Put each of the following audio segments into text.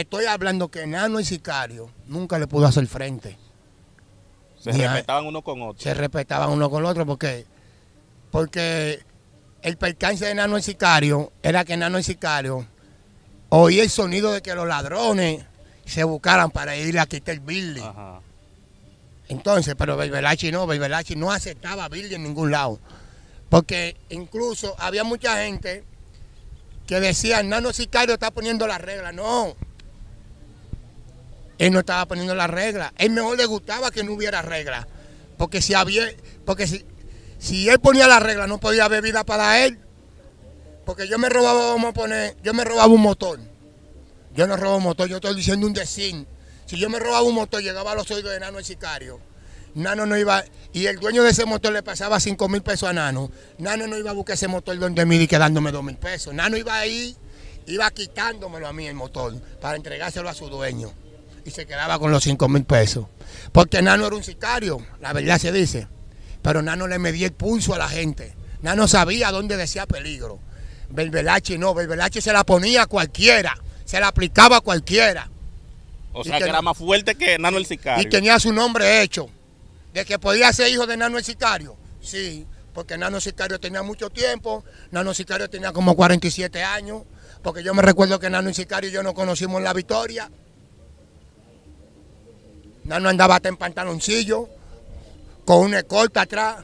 estoy hablando que Nano y Sicario nunca le pudo hacer frente. Se respetaban uno con otro. Se respetaban uno con otro porque, porque el percance de Nano y Sicario era que Nano y Sicario oía el sonido de que los ladrones se buscaran para ir a quitar el building. Entonces, pero Belbelachi no, y no aceptaba a en ningún lado. Porque incluso había mucha gente que decía, Nano Sicario está poniendo las reglas. No, él no estaba poniendo las reglas. Él mejor le gustaba que no hubiera reglas. Porque si había, porque si, si él ponía las reglas, no podía haber vida para él. Porque yo me robaba, vamos a poner, yo me robaba un motor. Yo no robo un motor, yo estoy diciendo un decín. Si yo me robaba un motor, llegaba a los oídos de Nano el sicario. Nano no iba, y el dueño de ese motor le pasaba 5 mil pesos a Nano. Nano no iba a buscar ese motor donde mí y quedándome 2 mil pesos. Nano iba ahí, iba quitándomelo a mí el motor para entregárselo a su dueño y se quedaba con los 5 mil pesos. Porque Nano era un sicario, la verdad se dice. Pero Nano le medía el pulso a la gente. Nano sabía dónde decía peligro. Belbelachi no, Belbelachi se la ponía a cualquiera, se la aplicaba a cualquiera. O sea, que, era más fuerte que Nano el Sicario. Y tenía su nombre hecho. De que podía ser hijo de Nano el Sicario. Sí, porque Nano Sicario tenía mucho tiempo. Nano Sicario tenía como 47 años. Porque yo me recuerdo que Nano el Sicario y yo nos conocimos en la victoria. Nano andaba hasta en pantaloncillo, con una escolta atrás.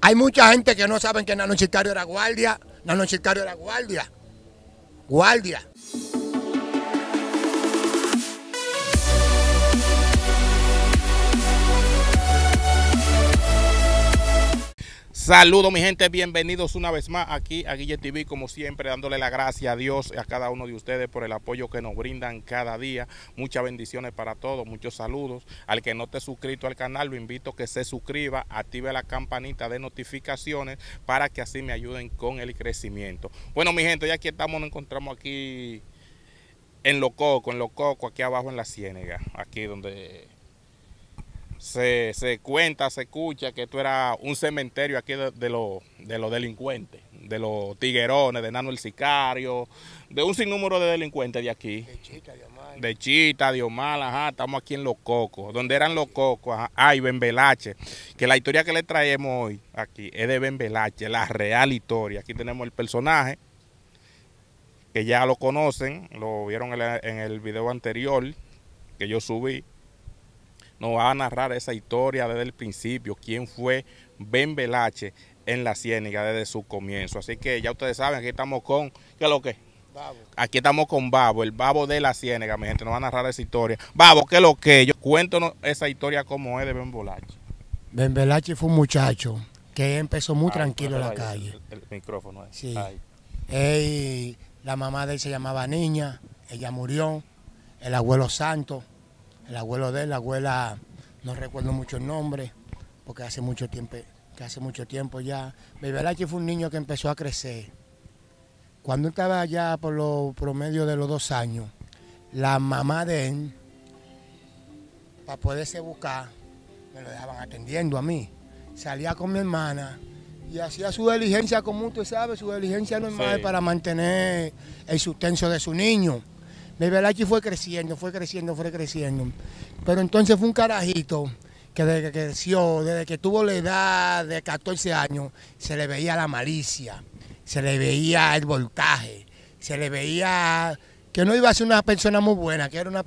Hay mucha gente que no saben que Nano Sicario era guardia. Nano Sicario era guardia. Guardia. Saludos mi gente, bienvenidos una vez más aquí a Guille TV, como siempre dándole la gracia a Dios y a cada uno de ustedes por el apoyo que nos brindan cada día. Muchas bendiciones para todos, muchos saludos. Al que no te suscrito al canal, lo invito a que se suscriba, active la campanita de notificaciones para que así me ayuden con el crecimiento. Bueno mi gente, ya aquí estamos, nos encontramos aquí en Lococo, en Lococo, aquí abajo en la Ciénaga, aquí donde se, cuenta, se escucha que esto era un cementerio aquí de, de, de los delincuentes, de los tiguerones, de Nano el Sicario, de un sinnúmero de delincuentes de aquí. De Chita, dios De Chita, ajá, estamos aquí en Los Cocos, donde eran Los Cocos, ajá, Ben Belache que la historia que le traemos hoy aquí es de Belache la real historia. Aquí tenemos el personaje, que ya lo conocen, lo vieron en en el video anterior que yo subí nos va a narrar esa historia desde el principio, quién fue Ben Velache en la Ciénaga desde su comienzo. Así que ya ustedes saben, aquí estamos con, ¿qué es lo que? Babo. Aquí estamos con Babo, el Babo de la Ciénaga, mi gente, nos va a narrar esa historia. Babo, ¿qué es lo que? Yo, cuéntanos esa historia como es de Ben Velache. Ben Velache fue un muchacho que empezó muy ah, tranquilo en la calle. El, micrófono es Sí. la mamá de él se llamaba Niña, ella murió, el abuelo Santo el abuelo de él, la abuela, no recuerdo mucho el nombre, porque hace mucho tiempo, que hace mucho tiempo ya. que fue un niño que empezó a crecer. Cuando estaba ya por los promedio de los dos años, la mamá de él, para poderse buscar, me lo dejaban atendiendo a mí. Salía con mi hermana y hacía su diligencia como usted sabe, su diligencia normal para mantener el sustento de su niño. Belachi fue creciendo, fue creciendo, fue creciendo. Pero entonces fue un carajito que desde que creció, desde que tuvo la edad de 14 años, se le veía la malicia, se le veía el voltaje, se le veía que no iba a ser una persona muy buena, que, era una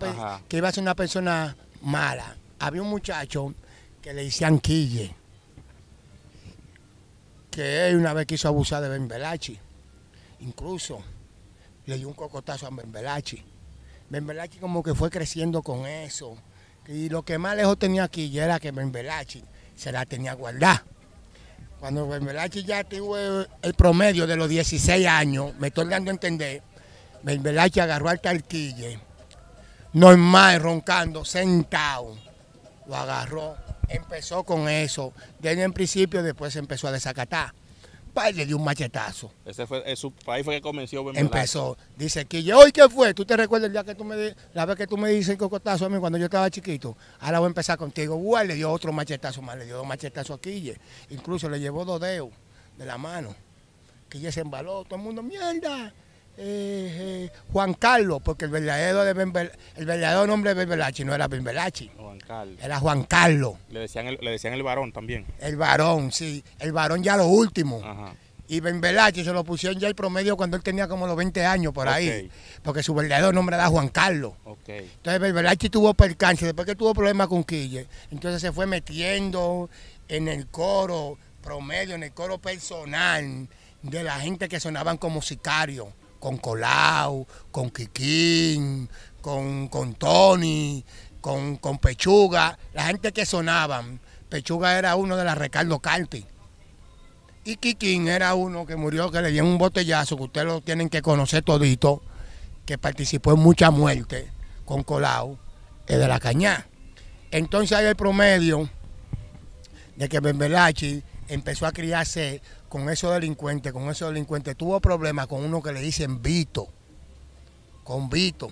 que iba a ser una persona mala. Había un muchacho que le decían Quille, que una vez quiso abusar de Ben Belachi. Incluso le dio un cocotazo a Ben Belachi. Bembelachi como que fue creciendo con eso. Y lo que más lejos tenía aquí ya era que Bembelachi se la tenía guardada. Cuando Bembelachi ya tuvo el promedio de los 16 años, me estoy dando a entender, Bembelachi agarró al talquille normal, roncando, sentado, lo agarró, empezó con eso. Desde el principio después empezó a desacatar país le dio un machetazo. Ese fue, eh, su país fue que comenzó. Empezó. Dice que yo, ¿y qué fue? ¿Tú te recuerdas el día que tú me, la vez que tú me dices cocotazo a mí cuando yo estaba chiquito? Ahora voy a empezar contigo. Uy, le dio otro machetazo más, le dio dos machetazos a Quille. Incluso le llevó dos dedos de la mano. Quille se embaló, todo el mundo, mierda. Eh, eh, Juan Carlos, porque el verdadero, de ben, el verdadero nombre de no era Ben Juan Era Juan Carlos. Le decían, el, le decían el varón también. El varón, sí. El varón ya lo último. Y Ben velachi se lo pusieron ya el promedio cuando él tenía como los 20 años por ahí. Porque su verdadero nombre era Juan Carlos. Okay. Entonces Velache tuvo percance, después que tuvo problemas con Quille. Entonces se fue metiendo en el coro promedio, en el coro personal de la gente que sonaban como sicarios con Colao, con Kikín, con, con Tony, con, con, Pechuga, la gente que sonaban. Pechuga era uno de la Ricardo Carti. Y Kikín era uno que murió, que le dieron un botellazo, que ustedes lo tienen que conocer todito, que participó en mucha muerte con Colau, de la caña... Entonces hay el promedio de que Bembelachi empezó a criarse con esos delincuentes, con esos delincuentes. Tuvo problemas con uno que le dicen Vito, con Vito.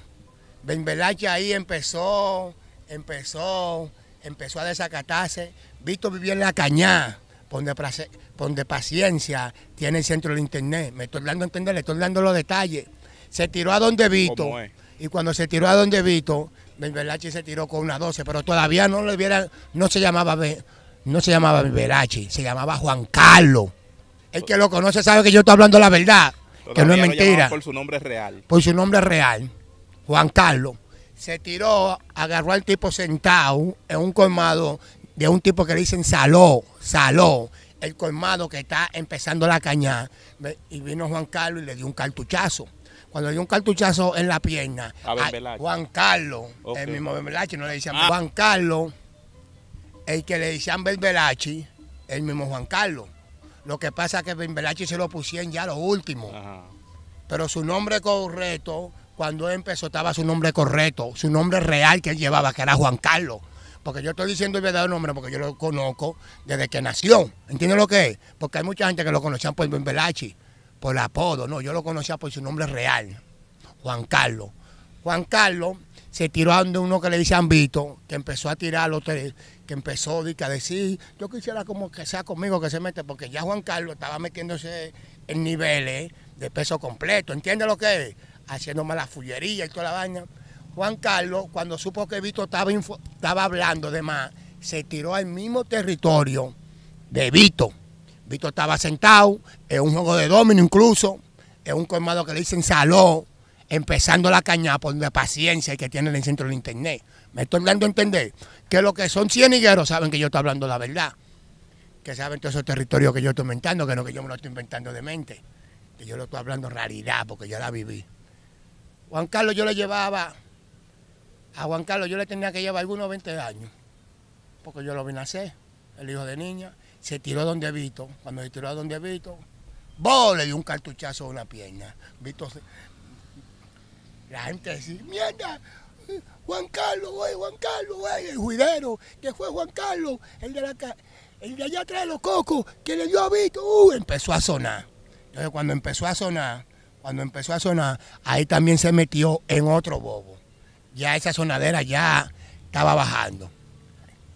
Ben Belache ahí empezó, empezó, empezó a desacatarse. Vito vivía en la cañá, donde, paciencia tiene el centro del internet. Me estoy hablando, Le estoy dando los detalles. Se tiró a donde Vito. Y cuando se tiró a donde Vito, Ben Belache se tiró con una 12, pero todavía no le hubiera, no se llamaba Ben no se llamaba Berachi, se llamaba Juan Carlos. El que lo conoce sabe que yo estoy hablando la verdad, que no es mentira. Por su nombre real. Por su nombre real, Juan Carlos. Se tiró, agarró al tipo sentado en un colmado de un tipo que le dicen Saló, Saló, el colmado que está empezando la caña. Y vino Juan Carlos y le dio un cartuchazo cuando dio un cartuchazo en la pierna. Juan Carlos, el mismo Bembelache, no le decían ah. Juan Carlos el que le decían Belbelachi, el mismo Juan Carlos. Lo que pasa es que Belbelachi se lo pusieron ya lo último. Pero su nombre correcto, cuando empezó, estaba su nombre correcto, su nombre real que él llevaba, que era Juan Carlos. Porque yo estoy diciendo el verdadero nombre porque yo lo conozco desde que nació. ¿Entiendes lo que es? Porque hay mucha gente que lo conocían por Belbelachi, por el apodo. No, yo lo conocía por su nombre real, Juan Carlos. Juan Carlos se tiró a uno que le dicen Vito, que empezó a tirar a los tres que empezó a decir, yo quisiera como que sea conmigo que se mete, porque ya Juan Carlos estaba metiéndose en niveles de peso completo, ¿entiende lo que es? haciendo la fullería y toda la vaina. Juan Carlos, cuando supo que Vito estaba, estaba hablando de más, se tiró al mismo territorio de Vito. Vito estaba sentado, en un juego de domino incluso, en un colmado que le dicen saló, empezando la caña por la paciencia que tiene el centro del internet. Me estoy dando a entender que los que son cienigueros saben que yo estoy hablando la verdad. Que saben todos esos territorios que yo estoy inventando, que no que yo me lo estoy inventando de mente. Que yo lo estoy hablando raridad porque yo la viví. Juan Carlos yo le llevaba, a Juan Carlos yo le tenía que llevar algunos 20 años. Porque yo lo vi nacer, el hijo de niña. Se tiró donde Vito. Cuando se tiró donde Vito, ¡Bo! Le dio un cartuchazo a una pierna. Vito La gente decía, mierda, Juan Carlos, güey, Juan Carlos, güey, el juidero, que fue Juan Carlos, el de, la, el de allá atrás de los cocos, que le dio a Vito, uh, empezó a sonar. Entonces cuando empezó a sonar, cuando empezó a sonar, ahí también se metió en otro bobo. Ya esa sonadera ya estaba bajando.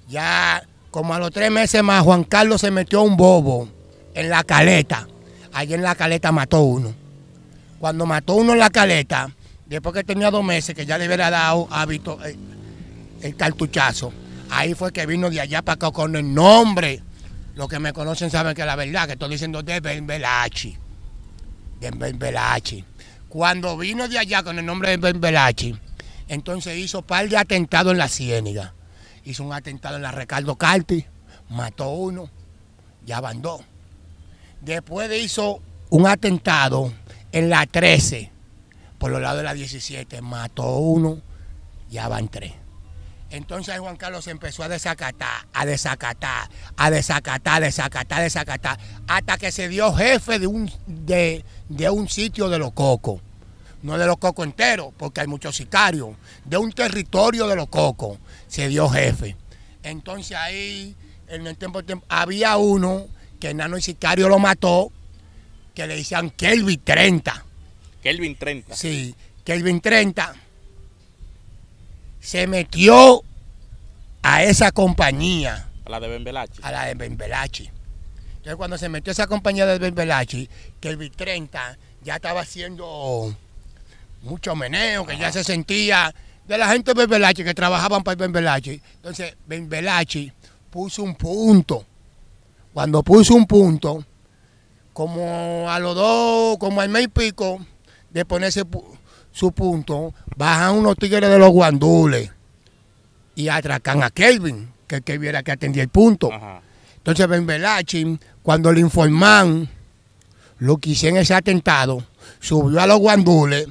Ya como a los tres meses más, Juan Carlos se metió un bobo en la caleta. Allí en la caleta mató uno. Cuando mató uno en la caleta, Después que tenía dos meses, que ya le hubiera dado hábito eh, el, cartuchazo, ahí fue que vino de allá para acá con el nombre. Los que me conocen saben que la verdad, que estoy diciendo de Ben Belachi. De Ben Belachi. Cuando vino de allá con el nombre de Ben Belachi, entonces hizo par de atentados en la Ciéniga. Hizo un atentado en la recaldo Carti, mató uno, ya abandonó. Después hizo un atentado en la 13 por los lados de la 17, mató uno, ya van tres. Entonces Juan Carlos empezó a desacatar, a desacatar, a desacatar, a desacatar, a desacatar, hasta que se dio jefe de un, de, un sitio de los cocos. No de los cocos enteros, porque hay muchos sicarios. De un territorio de los cocos se dio jefe. Entonces ahí, en el tiempo, había uno que Nano y Sicario lo mató, que le decían Kelvin 30 Kelvin 30. Sí, Kelvin 30 se metió a esa compañía. A la de Benvelachi. A la de Benvelachi. Entonces cuando se metió a esa compañía de Benvelachi, Kelvin 30 ya estaba haciendo mucho meneo, que ya se sentía de la gente de Benvelachi que trabajaban para Benvelachi. Entonces Benvelachi puso un punto. Cuando puso un punto, como a los dos, como al mes y pico, de ponerse su punto, bajan unos tigres de los guandules y atracan a Kelvin, que, que viera que atendía el punto. Entonces Ben Belachi, cuando le informan lo que hicieron ese atentado, subió a los guandules,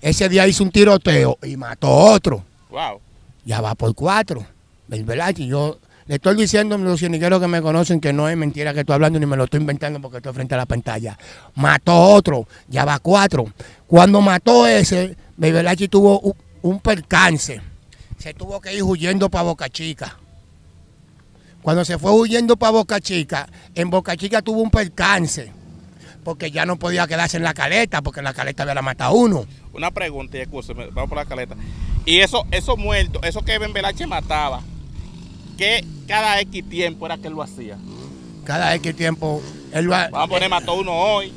ese día hizo un tiroteo y mató a otro. Wow. Ya va por cuatro. Ben Belachi, yo le estoy diciendo a los cienigueros que me conocen que no es mentira que estoy hablando ni me lo estoy inventando porque estoy frente a la pantalla. Mató otro, ya va cuatro. Cuando mató ese, Bebelachi tuvo un, percance. Se tuvo que ir huyendo para Boca Chica. Cuando se fue huyendo para Boca Chica, en Boca Chica tuvo un percance. Porque ya no podía quedarse en la caleta, porque en la caleta había matado uno. Una pregunta, y vamos por la caleta. Y eso, esos muertos, esos que Belache mataba, cada X tiempo era que lo hacía? Cada X tiempo él va a poner, eh, mató uno hoy.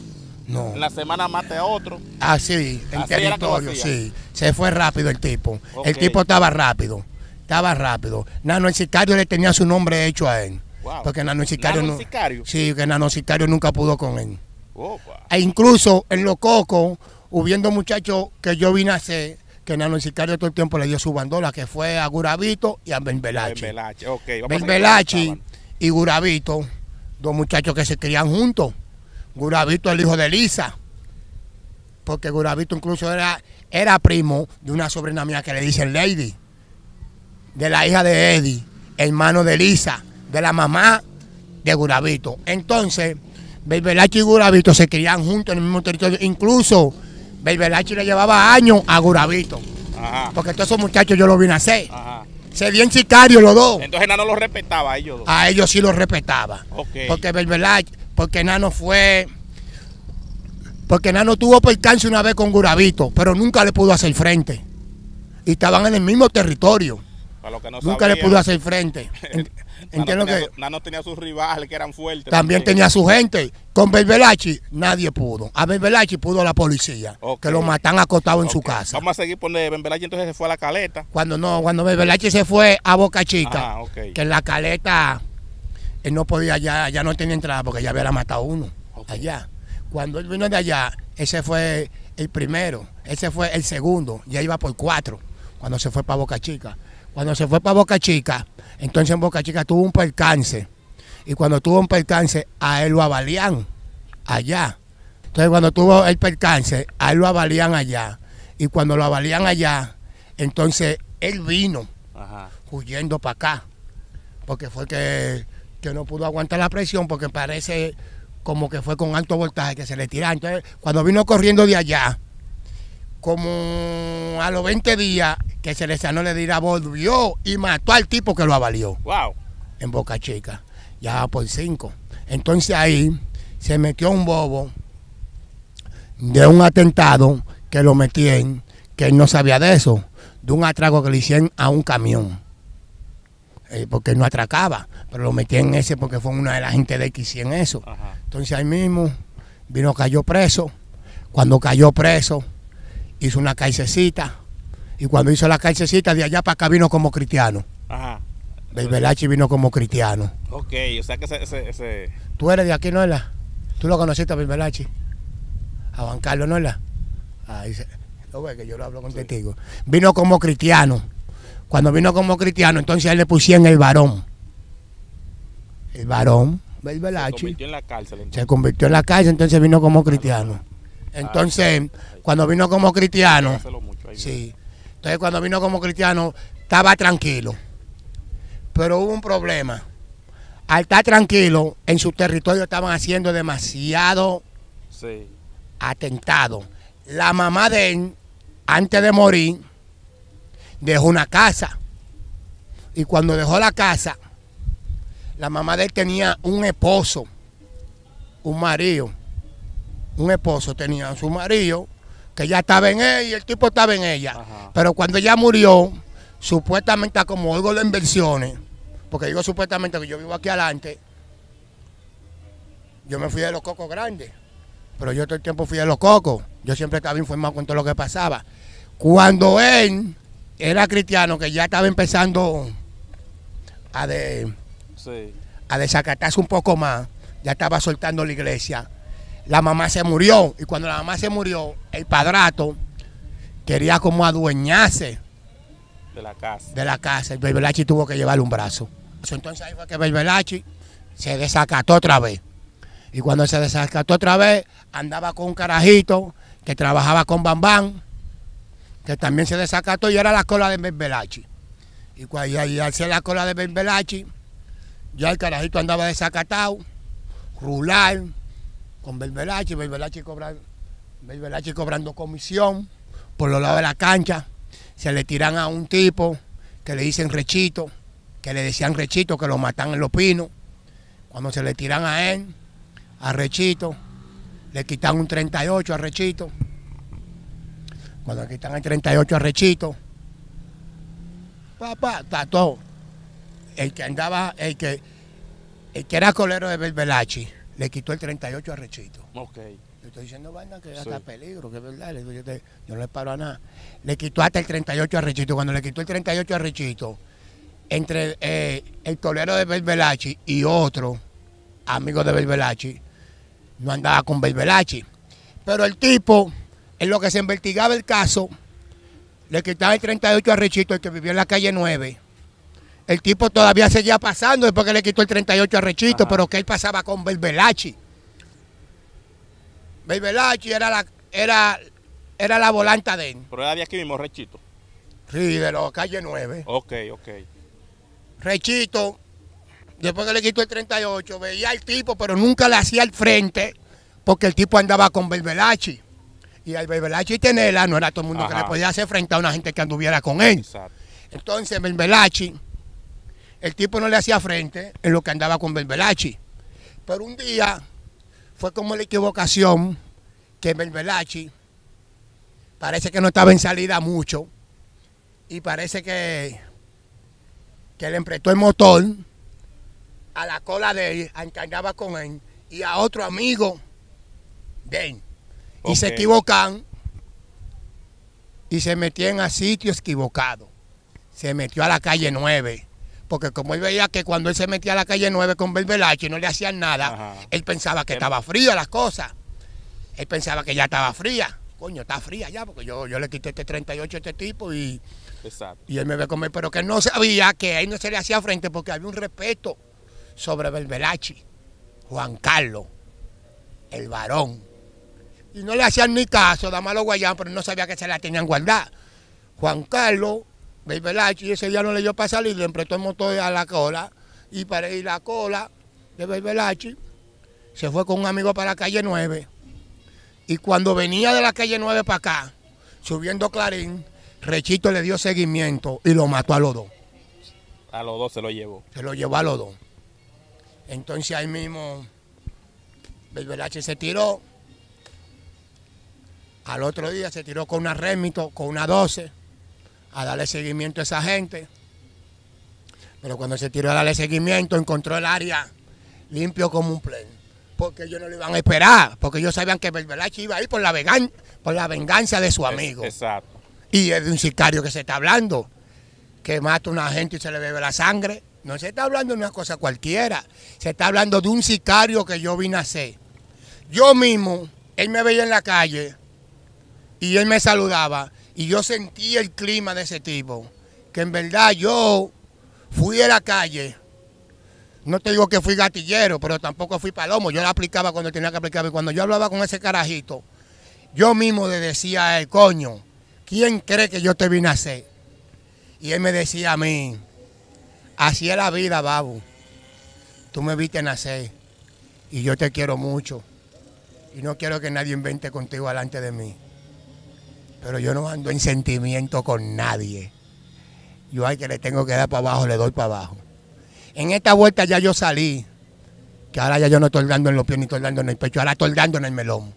No. En la semana mate a otro. Ah, Así, en territorio, sí. Se fue rápido el tipo. El tipo estaba rápido. Estaba rápido. Nano, el sicario le tenía su nombre hecho a él. Porque Nano el sicario, Nano Sí, que Nano sicario nunca pudo con él. E incluso en Los Cocos, hubiendo muchachos que yo vine a hacer que Nano Sicario todo el tiempo le dio su bandola, que fue a Gurabito y a Ben ...Belbelachi... okay, Belachi y Gurabito, dos muchachos que se crían juntos. Gurabito el hijo de Lisa, porque Gurabito incluso era, era primo de una sobrina mía que le dicen Lady, de la hija de Eddie, hermano de Lisa, de la mamá de Gurabito. Entonces, ...Belbelachi y Gurabito se crían juntos en el mismo territorio, incluso Belvelachi le llevaba años a Guravito. Porque todos esos muchachos yo los vine a hacer. Se en sicarios los dos. Entonces Nano los respetaba a ellos dos. A ellos sí los respetaba. Porque Belvelachi, porque Nano fue. Porque Nano tuvo percance una vez con Gurabito, pero nunca le pudo hacer frente. Y estaban en el mismo territorio. Nunca le pudo hacer frente. Entiendo que. Nano tenía sus rivales que eran fuertes. También tenía su gente. Con Belbelachi, nadie pudo. A Belbelachi pudo la policía. Que lo matan acostado en su casa. Vamos a seguir por Belbelachi, entonces se fue a la caleta. Cuando no, cuando Belbelachi se fue a Boca Chica. Que en la caleta él no podía, ya, ya no tenía entrada porque ya había matado uno allá. Cuando él vino de allá, ese fue el primero, ese fue el segundo, ya iba por cuatro cuando se fue para Boca Chica. Cuando se fue para Boca Chica, entonces en Boca Chica tuvo un percance. Y cuando tuvo un percance, a él lo avalían allá. Entonces cuando tuvo el percance, a él lo avalían allá. Y cuando lo avalían allá, entonces él vino huyendo para acá. Porque fue que, que no pudo aguantar la presión, porque parece como que fue con alto voltaje que se le tiraron. Entonces, cuando vino corriendo de allá, como a los 20 días, que Cerezano le dirá volvió y mató al tipo que lo avalió. Wow. En Boca Chica, ya por cinco. Entonces ahí se metió un bobo de un atentado que lo metían, que él no sabía de eso, de un atraco que le hicieron a un camión. Eh, porque él no atracaba, pero lo metían en ese porque fue una de las gente de que hicieron eso. Entonces ahí mismo vino, cayó preso. Cuando cayó preso, hizo una caicecita y cuando hizo la calcecita de allá para acá vino como cristiano. Ajá. Belbelachi vino como cristiano. Ok, o sea que ese, Tú eres de aquí, ¿no ¿Tú lo conociste a Belbelachi? A Juan Carlos, ¿no es la? Ahí se... Lo ve que yo lo hablo con Vino como cristiano. Cuando vino como cristiano, entonces él le pusieron el varón. El varón, Belbelachi. Se convirtió en la cárcel. Se convirtió en la cárcel, entonces vino como cristiano. Ah, entonces, cuando vino como cristiano... Sí entonces cuando vino como cristiano estaba tranquilo. Pero hubo un problema. Al estar tranquilo, en su territorio estaban haciendo demasiado atentado. La mamá de él, antes de morir, dejó una casa. Y cuando dejó la casa, la mamá de él tenía un esposo, un marido. Un esposo tenía a su marido que ya estaba en él y el tipo estaba en ella. Pero cuando ella murió, supuestamente como oigo las inversiones, porque digo supuestamente que yo vivo aquí adelante, yo me fui de los cocos grandes. Pero yo todo el tiempo fui de los cocos. Yo siempre estaba informado con todo lo que pasaba. Cuando él era cristiano, que ya estaba empezando a, a desacatarse un poco más, ya estaba soltando la iglesia la mamá se murió. Y cuando la mamá se murió, el padrato quería como adueñarse de la casa. De la casa. El Belbelachi tuvo que llevarle un brazo. Entonces ahí fue que Belbelachi se desacató otra vez. Y cuando se desacató otra vez, andaba con un carajito que trabajaba con Bambán, que también se desacató y era la cola de Belbelachi. Y cuando y al la cola de Belbelachi, ya el carajito andaba desacatado, rural, con Belbelachi, Belbelachi cobrando comisión por los lados de la cancha, se le tiran a un tipo que le dicen rechito, que le decían rechito, que lo matan en los pinos, cuando se le tiran a él, a rechito, le quitan un 38 a rechito, cuando le quitan el 38 a rechito, papá, todo. el que andaba, el que, el que era colero de Belbelachi le quitó el 38 a Rechito. Ok. Le estoy diciendo vaina que hasta peligro, que es verdad. yo, no le paro a nada. Le quitó hasta el 38 a Rechito. Cuando le quitó el 38 a Rechito, entre eh, el tolero de Belbelachi y otro amigo de Belbelachi, no andaba con Belbelachi. Pero el tipo, en lo que se investigaba el caso, le quitaba el 38 a Rechito, el que vivió en la calle 9 el tipo todavía seguía pasando después que le quitó el 38 a Rechito, pero que él pasaba con Belbelachi. Belbelachi era la, era, era la volanta de él. Pero era aquí mismo, Rechito. Sí, de la calle 9. Ok, ok. Rechito, después que le quitó el 38, veía al tipo, pero nunca le hacía al frente, porque el tipo andaba con Belbelachi. Y al y tenerla, no era todo el mundo que le podía hacer frente a una gente que anduviera con él. Exacto. Entonces Belbelachi... El tipo no le hacía frente en lo que andaba con Belbelachi. Pero un día fue como la equivocación que Belbelachi parece que no estaba en salida mucho y parece que, que le emprestó el motor a la cola de él, a andaba con él y a otro amigo de él. Y se equivocan y se metían a sitio equivocado. Se metió a la calle 9 porque como él veía que cuando él se metía a la calle 9 con Belbelachi y no le hacían nada, él pensaba que estaba fría las cosas. Él pensaba que ya estaba fría. Coño, está fría ya, porque yo, yo le quité este 38 a este tipo y, y él me ve comer, pero que no sabía que a él no se le hacía frente porque había un respeto sobre Belbelachi, Juan Carlos, el varón. Y no le hacían ni caso, malo Guayán, pero no sabía que se la tenían guardada. Juan Carlos Belbelachi y ese día no le dio para salir, le emprestó el motor a la cola y para ir a la cola de Belbelachi se fue con un amigo para la calle 9 y cuando venía de la calle 9 para acá, subiendo Clarín, Rechito le dio seguimiento y lo mató a los dos. A los dos se lo llevó. Se lo llevó a los dos. Entonces ahí mismo Belbelachi se tiró. Al otro día se tiró con una Remito, con una 12 a darle seguimiento a esa gente. Pero cuando se tiró a darle seguimiento, encontró el área limpio como un pleno. Porque ellos no lo iban a esperar, porque ellos sabían que Belbelachi iba a ir por la, por la venganza de su amigo. Exacto. Y es de un sicario que se está hablando, que mata a una gente y se le bebe la sangre. No se está hablando de una cosa cualquiera, se está hablando de un sicario que yo vine a hacer. Yo mismo, él me veía en la calle y él me saludaba y yo sentí el clima de ese tipo. Que en verdad yo fui a la calle. No te digo que fui gatillero, pero tampoco fui palomo. Yo la aplicaba cuando tenía que aplicar. Y cuando yo hablaba con ese carajito, yo mismo le decía a él, coño, ¿quién cree que yo te vi a hacer? Y él me decía a mí, así es la vida, babu. Tú me viste nacer y yo te quiero mucho. Y no quiero que nadie invente contigo delante de mí. Pero yo no ando en sentimiento con nadie. Yo hay que le tengo que dar para abajo, le doy para abajo. En esta vuelta ya yo salí, que ahora ya yo no estoy dando en los pies ni estoy dando en el pecho, ahora estoy dando en el melón.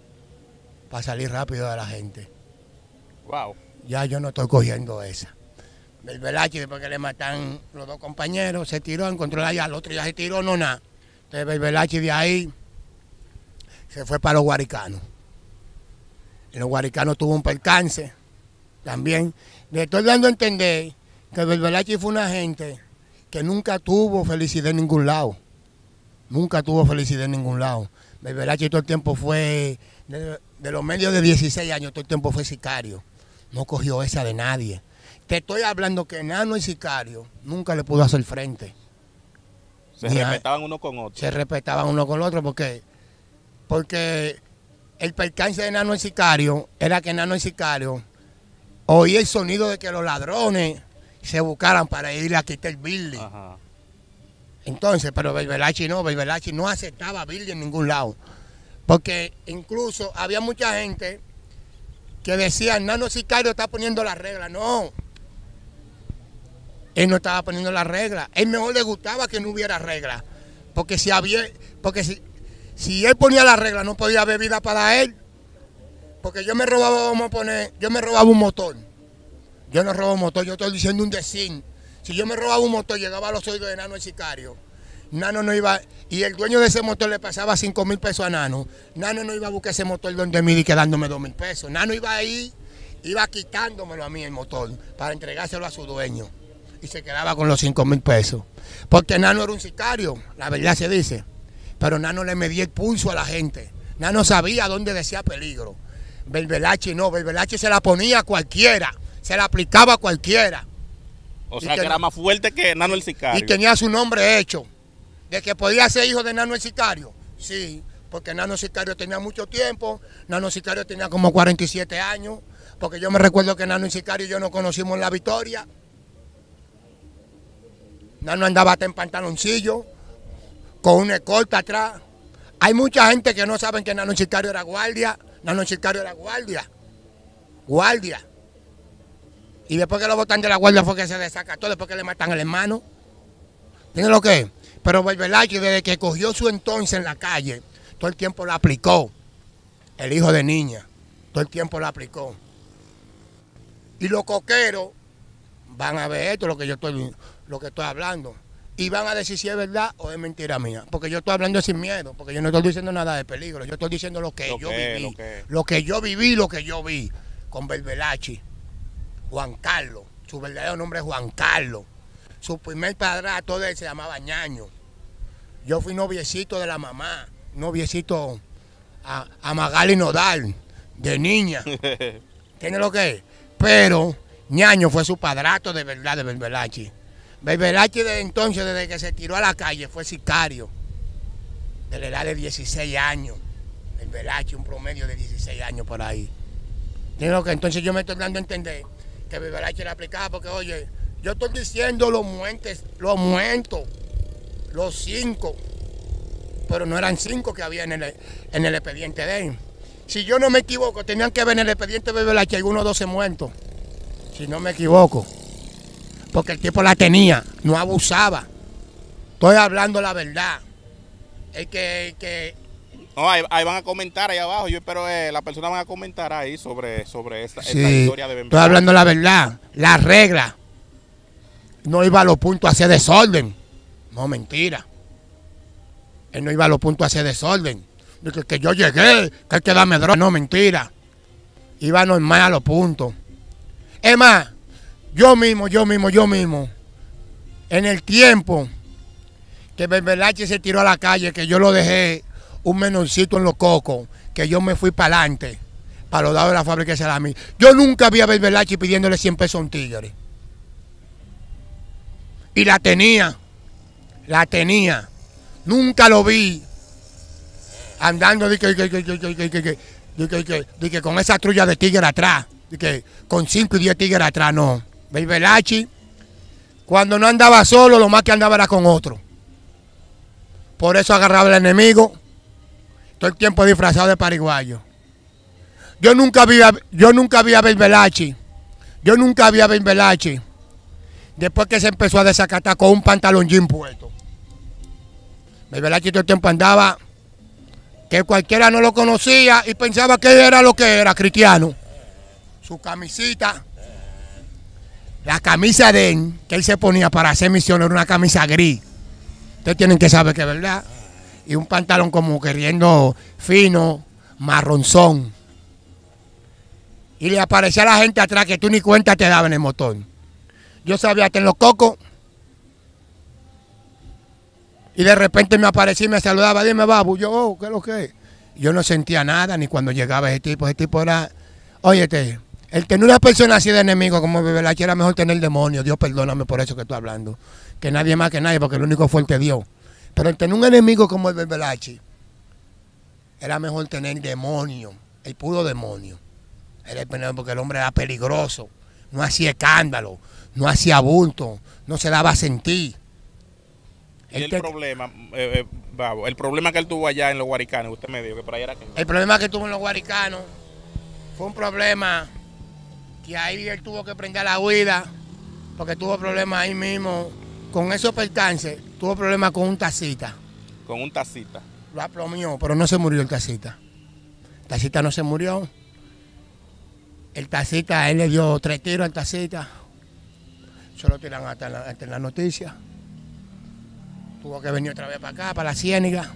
Para salir rápido de la gente. Wow. Ya yo no estoy cogiendo esa. Belbelachi después que le matan los dos compañeros, se tiró, encontró allá, el otro ya se tiró, no nada. Entonces velachi de ahí se fue para los guaricanos que los tuvo un percance también. Le estoy dando a entender que Belbelachi fue una gente que nunca tuvo felicidad en ningún lado. Nunca tuvo felicidad en ningún lado. Belbelachi todo el tiempo fue, de, los medios de 16 años, todo el tiempo fue sicario. No cogió esa de nadie. Te estoy hablando que Nano y Sicario nunca le pudo hacer frente. Se respetaban uno con otro. Se respetaban uno con otro porque, porque el percance de Nano Sicario era que Nano Sicario oía el sonido de que los ladrones se buscaran para ir a quitar el Billy. Entonces, pero Berbelachi no, Belbelachi no aceptaba a en ningún lado. Porque incluso había mucha gente que decía, Nano Sicario está poniendo la regla. No. Él no estaba poniendo la regla Él mejor le gustaba que no hubiera regla. Porque si había, porque si si él ponía la regla, no podía haber vida para él. Porque yo me robaba, vamos poner, yo me robaba un motor. Yo no robaba un motor, yo estoy diciendo un decín. Si yo me robaba un motor, llegaba a los oídos de Nano el sicario. Nano no iba, y el dueño de ese motor le pasaba 5 mil pesos a Nano. Nano no iba a buscar ese motor donde me y quedándome 2 mil pesos. Nano iba ahí, iba quitándomelo a mí el motor para entregárselo a su dueño. Y se quedaba con los 5 mil pesos. Porque Nano era un sicario, la verdad se dice. Pero Nano le medía el pulso a la gente. Nano sabía dónde decía peligro. Belbelache no, Belbelache se la ponía a cualquiera, se la aplicaba a cualquiera. O sea que, era más fuerte que Nano el Sicario. Y tenía su nombre hecho. De que podía ser hijo de Nano el Sicario. Sí, porque Nano Sicario tenía mucho tiempo. Nano Sicario tenía como 47 años. Porque yo me recuerdo que Nano el Sicario y yo nos conocimos en la Victoria. Nano andaba hasta en pantaloncillo con una escolta atrás. Hay mucha gente que no saben que Nano Chicario era guardia. Nano era guardia. Guardia. Y después que lo botan de la guardia fue que se desacató, después que le matan el hermano. ¿Tienen lo que es? Pero aquí desde que cogió su entonces en la calle, todo el tiempo lo aplicó. El hijo de niña, todo el tiempo lo aplicó. Y los coqueros van a ver esto, lo que yo estoy, lo que estoy hablando y van a decir si es verdad o es mentira mía. Porque yo estoy hablando sin miedo, porque yo no estoy diciendo nada de peligro, yo estoy diciendo lo que yo viví. Lo que... yo viví, lo que yo vi con Belbelachi. Juan Carlos, su verdadero nombre es Juan Carlos. Su primer padrato de él se llamaba Ñaño. Yo fui noviecito de la mamá, noviecito a, a Magali Nodal, de niña. ¿Tiene lo que es? Pero Ñaño fue su padrato de verdad de Belbelachi. Berberachi desde entonces, desde que se tiró a la calle, fue sicario. De la edad de 16 años. Berberachi, un promedio de 16 años por ahí. Digo que entonces yo me estoy dando a entender que Berberachi era aplicaba porque, oye, yo estoy diciendo los muertes, los muertos, los cinco. Pero no eran cinco que había en el, expediente de él. Si yo no me equivoco, tenían que ver en el expediente de uno o 12 muertos. Si no me equivoco. Porque el tipo la tenía, no abusaba. Estoy hablando la verdad. ...es que, ahí, van a comentar ahí abajo. Yo espero eh, la persona van a comentar ahí sobre, sobre esta, historia de Estoy hablando la verdad, la regla. No iba a los puntos a hacer desorden. No, mentira. Él no iba a los puntos a hacer desorden. Que, que yo llegué, que hay que darme droga. No, mentira. Iba normal a los puntos. Es más, yo mismo, yo mismo, yo mismo, en el tiempo que Berbelache se tiró a la calle, que yo lo dejé un menoncito en los cocos, que yo me fui para adelante, para los dados de la fábrica de salami. Yo nunca vi a Berbelache pidiéndole 100 pesos a un tigre. Y la tenía, la tenía. Nunca lo vi andando que, con esa trulla de tigre atrás, que, con 5 y 10 tigres atrás, no velachi cuando no andaba solo, lo más que andaba era con otro. Por eso agarraba al enemigo. Todo el tiempo disfrazado de pariguayo. Yo nunca vi a, yo nunca Yo nunca vi a velachi Después que se empezó a desacatar con un pantalón jean puesto. Velachi todo el tiempo andaba que cualquiera no lo conocía y pensaba que era lo que era, cristiano. Su camisita, la camisa de él, que él se ponía para hacer misiones, era una camisa gris. Ustedes tienen que saber que es verdad. Y un pantalón como queriendo fino, marronzón. Y le aparecía la gente atrás que tú ni cuenta te daban el motor. Yo sabía que en los cocos. Y de repente me aparecía y me saludaba, dime babu, yo, oh, ¿qué es lo que es? Yo no sentía nada, ni cuando llegaba ese tipo, ese tipo era, óyete, el tener una persona así de enemigo como el Belbelachi era mejor tener demonio. Dios perdóname por eso que estoy hablando. Que nadie más que nadie, porque el único fuerte es Dios. Pero el tener un enemigo como el Belbelachi... era mejor tener demonio. El puro demonio. Era el porque el hombre era peligroso. No hacía escándalo. No hacía bulto. No se daba a sentir. el, este- problema, eh, eh, el problema que él tuvo allá en los Guaricanos, usted me dijo que por ahí era que... El problema que tuvo en los Guaricanos fue un problema y ahí él tuvo que prender la huida, porque tuvo problemas ahí mismo. Con esos percances, tuvo problemas con un tacita. Con un tacita. Lo aplomió, pero no se murió el tacita. tacita no se murió. El tacita, él le dio tres tiros al tacita. solo tiran hasta en la, noticia. Tuvo que venir otra vez para acá, para la Ciéniga,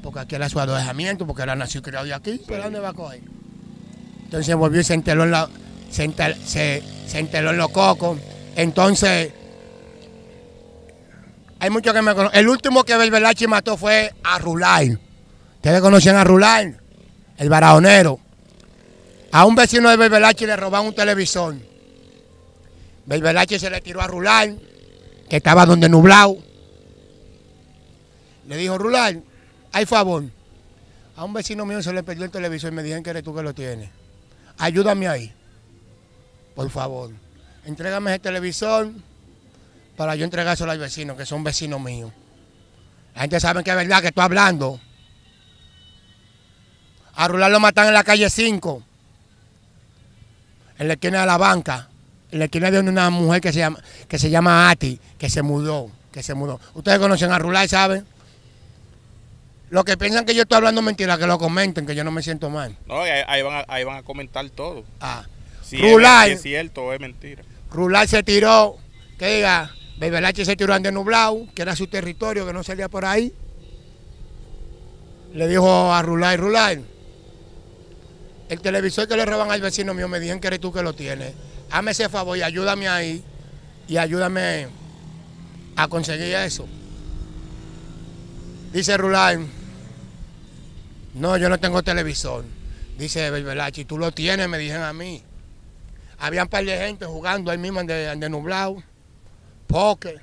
porque aquí era su adojamiento, porque era nació y criado de aquí. ¿Pero dónde va a coger? Entonces volvió y se enteró en la, se, enteró en los cocos. Entonces, hay muchos que me conocen. El último que Belbelachi mató fue a Rulay. Ustedes conocían a Rulay, el barajonero. A un vecino de Belbelachi le robaron un televisor. Belbelachi se le tiró a Rulay, que estaba donde nublado. Le dijo, Rulay, hay favor. A un vecino mío se le perdió el televisor y me dijeron que eres tú que lo tienes. Ayúdame ahí por favor, entrégame ese televisor para yo entregárselo los vecinos, que son vecinos míos. La gente sabe que es verdad que estoy hablando. A lo matan en la calle 5, en la esquina de la banca, en la esquina de una mujer que se llama, que se llama Ati, que se mudó, que se mudó. Ustedes conocen a y ¿saben? Los que piensan que yo estoy hablando mentira, que lo comenten, que yo no me siento mal. No, ahí, van, a, ahí van a comentar todo. Ah. Rulay. Es, cierto es mentira. Rulay se tiró, que diga, Bebelache se tiró ande nublado, que era su territorio, que no salía por ahí. Le dijo a Rulay, Rulay, el televisor que le roban al vecino mío, me dijeron que eres tú que lo tienes. Hazme ese favor y ayúdame ahí y ayúdame a conseguir eso. Dice Rulay, no, yo no tengo televisor. Dice Belbelachi, tú lo tienes, me dijeron a mí. Había un par de gente jugando ahí mismo en el nublado, poker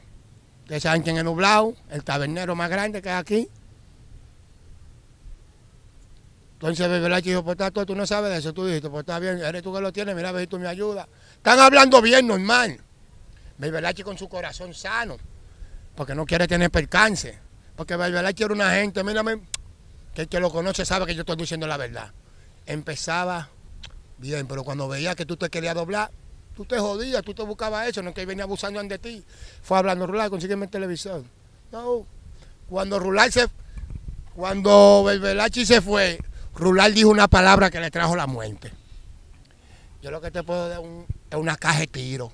Ustedes saben quién es nublado, el tabernero más grande que hay aquí. Entonces Bebelachi dijo, pues está tú no sabes de eso. Tú dijiste, pues está bien, eres tú que lo tienes, mira, a tú me ayuda Están hablando bien, normal. Bebelachi con su corazón sano, porque no quiere tener percance. Porque Bebelachi era una gente, mírame, que el que lo conoce sabe que yo estoy diciendo la verdad. Empezaba Bien, pero cuando veía que tú te querías doblar, tú te jodías, tú te buscabas eso, no que venía abusando ante ti. Fue hablando, Rulay, consígueme el televisor. No. Cuando Rulay se. Cuando belbelachi se fue, Rulay dijo una palabra que le trajo la muerte. Yo lo que te puedo dar es una caja de tiro.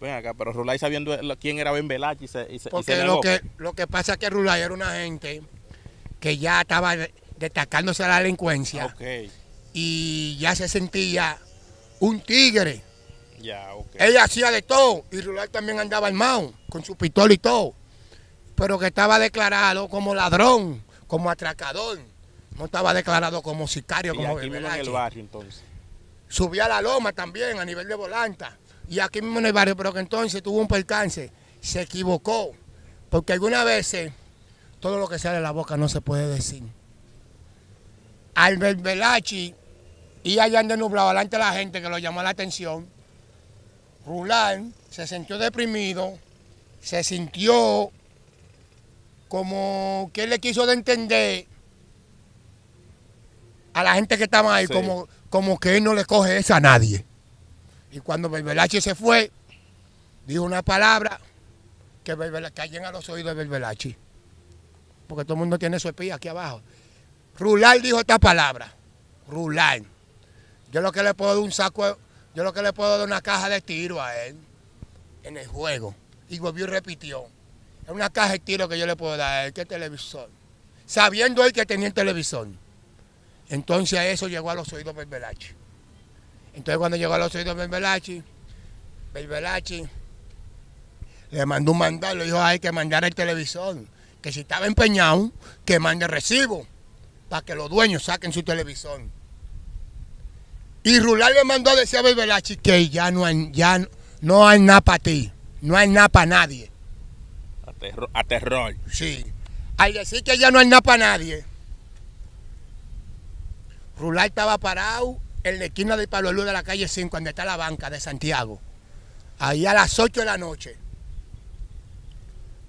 Ven acá, pero Rulay sabiendo quién era Ben se, Porque lo, que, lo que pasa es que Rulay era una gente que ya estaba destacándose a la delincuencia y ya se sentía un tigre. Ella hacía de todo y Rural también andaba armado con su pistola y todo, pero que estaba declarado como ladrón, como atracador, no estaba declarado como sicario, y como aquí en el barrio entonces. Subía a la loma también a nivel de volanta y aquí mismo en el barrio, pero que entonces tuvo un percance, se equivocó, porque algunas veces todo lo que sale de la boca no se puede decir. Albert Belachi y allá en nublado, delante de la gente que lo llamó la atención. Rulán se sintió deprimido, se sintió como que él le quiso entender a la gente que estaba ahí, como, como que él no le coge eso a nadie. Y cuando Belbelachi se fue, dijo una palabra que cayó a los oídos de Belbelachi. Porque todo el mundo tiene su espía aquí abajo. Rulán dijo esta palabra. Rulán. Yo lo que le puedo dar un saco, yo lo que le puedo dar una caja de tiro a él en el juego. Y volvió y repitió. Es una caja de tiro que yo le puedo dar a él, que televisor. Sabiendo él que tenía el televisor. Entonces a eso llegó a los oídos de Entonces cuando llegó a los oídos de Belbelachi le mandó un mandado, le dijo a él que mandara el televisor, que si estaba empeñado, que mande recibo, para que los dueños saquen su televisor. Y Rular le mandó a decir a Bebelachi que ya no hay, ya no, hay nada para ti, no hay nada para nadie. A, Sí. Al decir que ya no hay nada para nadie, Rular estaba parado en la esquina de Pablo Luz de la calle 5, donde está la banca de Santiago. Ahí a las 8 de la noche.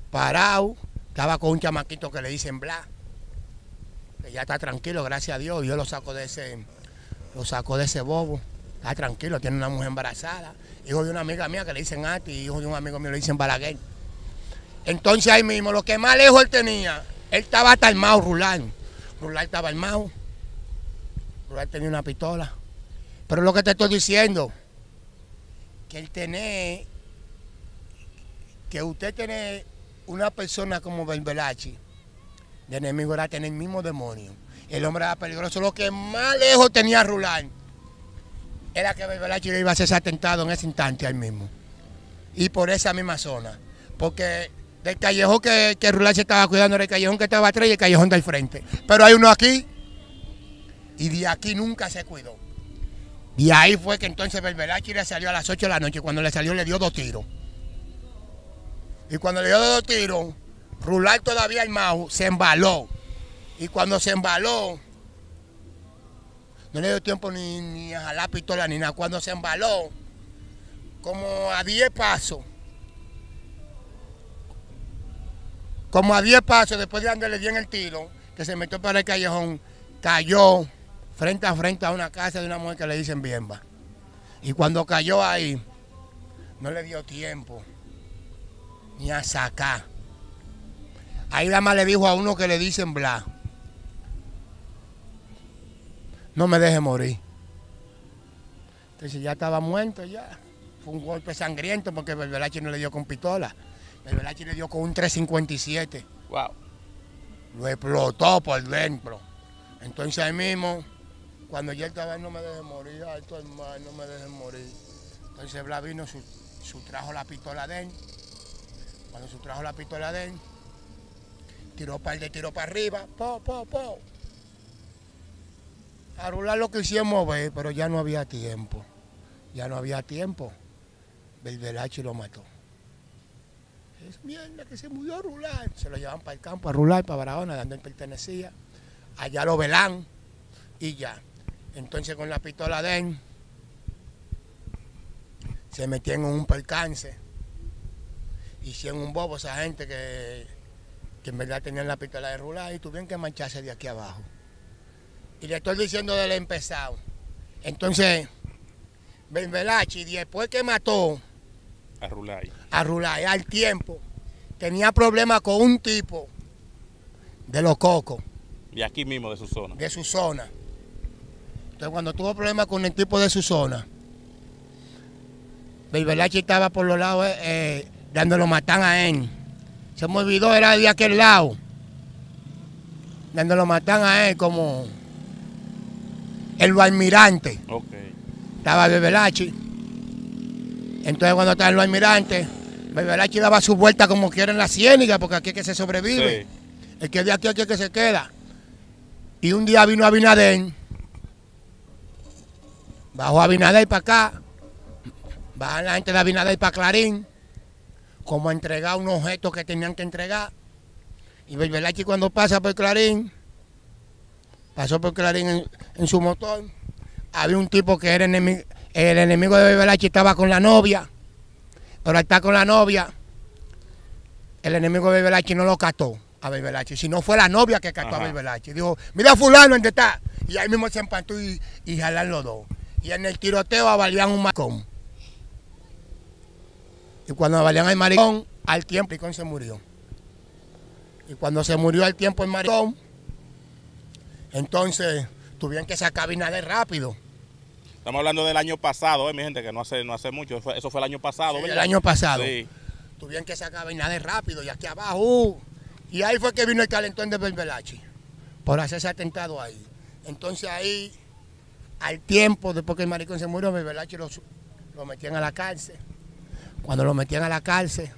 Parado, estaba con un chamaquito que le dicen bla. Que ya está tranquilo, gracias a Dios. Yo lo saco de ese lo sacó de ese bobo. Está tranquilo, tiene una mujer embarazada. Hijo de una amiga mía que le dicen Ati, hijo de un amigo mío le dicen Balaguer. Entonces ahí mismo, lo que más lejos él tenía, él estaba hasta armado, Rulán. Rulán estaba armado. Rulán tenía una pistola. Pero lo que te estoy diciendo, que él tiene, que usted tiene una persona como Belbelachi, de enemigo era tener el mismo demonio. El hombre era peligroso. Lo que más lejos tenía Rulán era que Belbelachira iba a ser atentado en ese instante ahí mismo. Y por esa misma zona. Porque del callejón que, que Rulán se estaba cuidando, era el callejón que estaba atrás y el callejón del frente. Pero hay uno aquí y de aquí nunca se cuidó. Y ahí fue que entonces Belbelachira salió a las 8 de la noche. Cuando le salió le dio dos tiros. Y cuando le dio dos tiros, Rulán todavía armado se embaló y cuando se embaló, no le dio tiempo ni, ni a jalar pistola ni nada. Cuando se embaló, como a 10 pasos, como a 10 pasos después de le bien el tiro, que se metió para el callejón, cayó frente a frente a una casa de una mujer que le dicen Bienba. Y cuando cayó ahí, no le dio tiempo ni a sacar. Ahí la más le dijo a uno que le dicen Bla no me deje morir. Entonces ya estaba muerto ya. Fue un golpe sangriento porque Belachi no le dio con pistola. Berbelachi le dio con un 357. Wow. Lo explotó por dentro. Entonces ahí mismo, cuando ya estaba, no me deje morir, alto hermano, no me deje morir. Entonces Blavino su, sustrajo la pistola de él. Cuando sustrajo la pistola de él, tiró para el de tiro para arriba, po, rular lo quisimos ver, pues, pero ya no había tiempo. Ya no había tiempo. Belbelachi lo mató. Es mierda que se murió rular. Se lo llevan para el campo, a rular, para Barahona, donde él pertenecía. Allá lo velan y ya. Entonces con la pistola de él se metían en un percance. Hicieron un bobo esa gente que, que en verdad tenían la pistola de rular y tuvieron que mancharse de aquí abajo. Y le estoy diciendo del empezado. Entonces, Ben Velachi, después que mató a Rulay. a Rulay, al tiempo, tenía problemas con un tipo de los cocos. De aquí mismo, de su zona. De su zona. Entonces, cuando tuvo problemas con el tipo de su zona, Velachi estaba por los lados eh, eh dándolo matan a él. Se me olvidó, era de aquel lado. Dándolo matan a él como en los almirantes. Estaba Bebelachi. Entonces cuando estaba en los almirantes, Bebelachi daba su vuelta como quiera en la ciéniga, porque aquí es que se sobrevive. El que de aquí, es que se queda. Y un día vino Abinader. Bajó Abinader para acá. Bajan la gente de Abinader para Clarín. Como entregar un objeto que tenían que entregar. Y Bebelachi cuando pasa por Clarín, pasó por Clarín en, su motor. Había un tipo que era el enemigo de Bebelachi estaba con la novia, pero está con la novia. El enemigo de Bebelachi no lo cató a Bebelachi, si no fue la novia que cató a Bebelachi. Dijo, mira fulano, ¿dónde está? Y ahí mismo se empató y, y jalan los dos. Y en el tiroteo avalían un maricón. Y cuando avalían al maricón, al tiempo, y maricón se murió. Y cuando se murió al tiempo el maricón, entonces, tuvieron que sacar de rápido. Estamos hablando del año pasado, eh, mi gente, que no hace, no hace mucho. Eso fue, el año pasado, El año pasado. Tuvieron que sacar de rápido y aquí abajo. Uh, y ahí fue que vino el calentón de Belbelachi... por hacer ese atentado ahí. Entonces ahí, al tiempo, después que el maricón se murió, Belbelachi lo, lo metían a la cárcel. Cuando lo metían a la cárcel,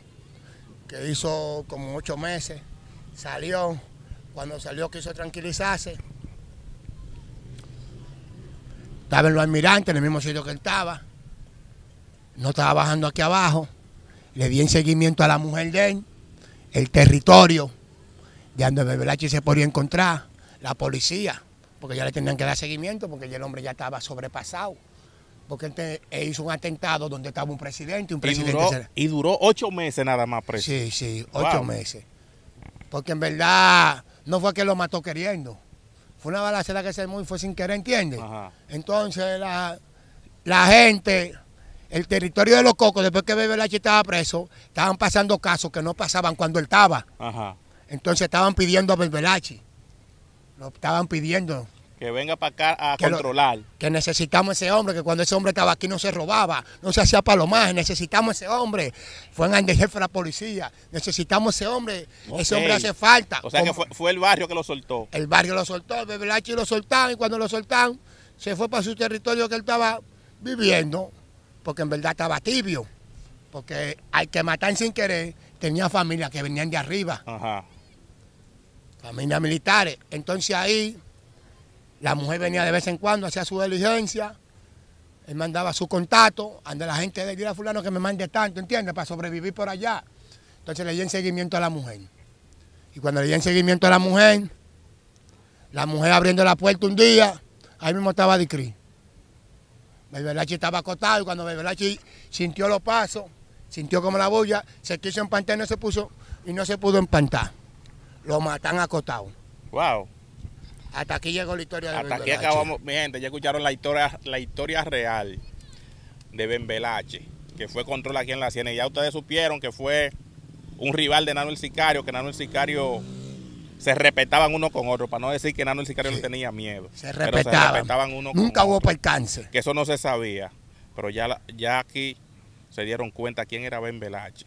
que hizo como ocho meses, salió. Cuando salió quiso tranquilizarse estaba en los almirantes, en el mismo sitio que él estaba. No estaba bajando aquí abajo. Le di en seguimiento a la mujer de él, el territorio de donde Bebelachi se podía encontrar, la policía, porque ya le tenían que dar seguimiento, porque el hombre ya estaba sobrepasado. Porque él, hizo un atentado donde estaba un presidente. Un presidente y, duró, ocho meses nada más preso. Sí, sí, ocho meses. Porque en verdad no fue que lo mató queriendo una balacera que se muy fue sin querer, ¿entiendes? Entonces la, gente, el territorio de los cocos, después que Bebe estaba preso, estaban pasando casos que no pasaban cuando él estaba. Entonces estaban pidiendo a Bebelachi. Lo estaban pidiendo. Que venga para acá a controlar. que necesitamos ese hombre, que cuando ese hombre estaba aquí no se robaba, no se hacía palomaje, necesitamos ese hombre. Fue en jefe de la policía, necesitamos ese hombre, ese hombre hace falta. O sea que fue, el barrio que lo soltó. El barrio lo soltó, el Lachi lo soltaron y cuando lo soltaron se fue para su territorio que él estaba viviendo, porque en verdad estaba tibio, porque al que matan sin querer tenía familia que venían de arriba, Ajá. familias militares. Entonces ahí la mujer venía de vez en cuando, hacía su diligencia. Él mandaba su contacto, anda la gente de a fulano que me mande tanto, ¿entiendes? Para sobrevivir por allá. Entonces le di en seguimiento a la mujer. Y cuando le di en seguimiento a la mujer, la mujer abriendo la puerta un día, ahí mismo estaba Dicri. Bebelachi estaba acotado y cuando Bebelachi sintió los pasos, sintió como la bulla, se quiso empantar y no se puso, y no se pudo empantar. Lo matan acotado. Wow. Hasta aquí llegó la historia de Hasta aquí acabamos, mi gente, ya escucharon la historia, la historia real de Ben Belache que fue control aquí en la Y Ya ustedes supieron que fue un rival de Nano el Sicario, que Nano el Sicario se respetaban uno con otro, para no decir que Nano el Sicario le tenía miedo. Se respetaban. Se uno Nunca hubo percance. Que eso no se sabía, pero ya, ya aquí se dieron cuenta quién era Ben Belache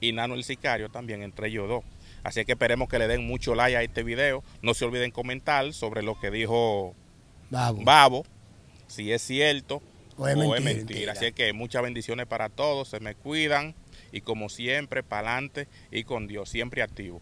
y Nano el Sicario también entre ellos dos. Así que esperemos que le den mucho like a este video. No se olviden comentar sobre lo que dijo Babo, si es cierto o es, Así que muchas bendiciones para todos, se me cuidan y como siempre, para adelante y con Dios, siempre activo.